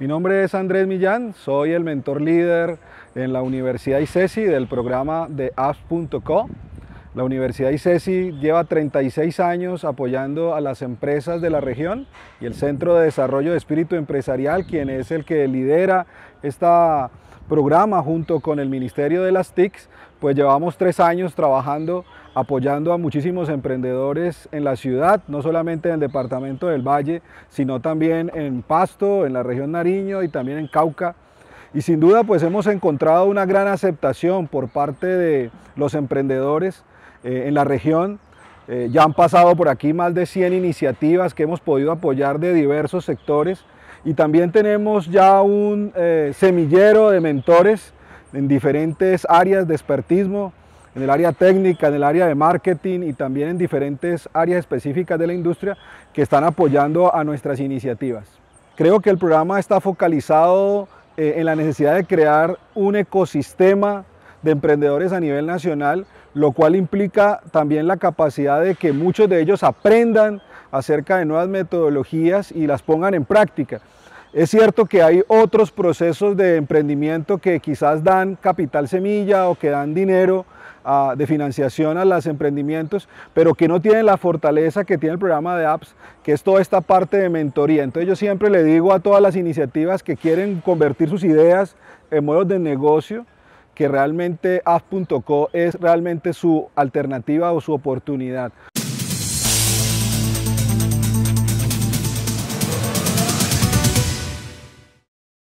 Mi nombre es Andrés Millán, soy el mentor líder en la Universidad ICESI del programa de apps.co la Universidad ICESI lleva 36 años apoyando a las empresas de la región y el Centro de Desarrollo de Espíritu Empresarial, quien es el que lidera este programa junto con el Ministerio de las TICs, pues llevamos tres años trabajando, apoyando a muchísimos emprendedores en la ciudad, no solamente en el departamento del Valle, sino también en Pasto, en la región Nariño y también en Cauca y sin duda pues hemos encontrado una gran aceptación por parte de los emprendedores eh, en la región. Eh, ya han pasado por aquí más de 100 iniciativas que hemos podido apoyar de diversos sectores y también tenemos ya un eh, semillero de mentores en diferentes áreas de expertismo, en el área técnica, en el área de marketing y también en diferentes áreas específicas de la industria que están apoyando a nuestras iniciativas. Creo que el programa está focalizado eh, en la necesidad de crear un ecosistema de emprendedores a nivel nacional, lo cual implica también la capacidad de que muchos de ellos aprendan acerca de nuevas metodologías y las pongan en práctica. Es cierto que hay otros procesos de emprendimiento que quizás dan capital semilla o que dan dinero ah, de financiación a los emprendimientos, pero que no tienen la fortaleza que tiene el programa de apps, que es toda esta parte de mentoría. Entonces yo siempre le digo a todas las iniciativas que quieren convertir sus ideas en modos de negocio, que realmente apps.co es realmente su alternativa o su oportunidad.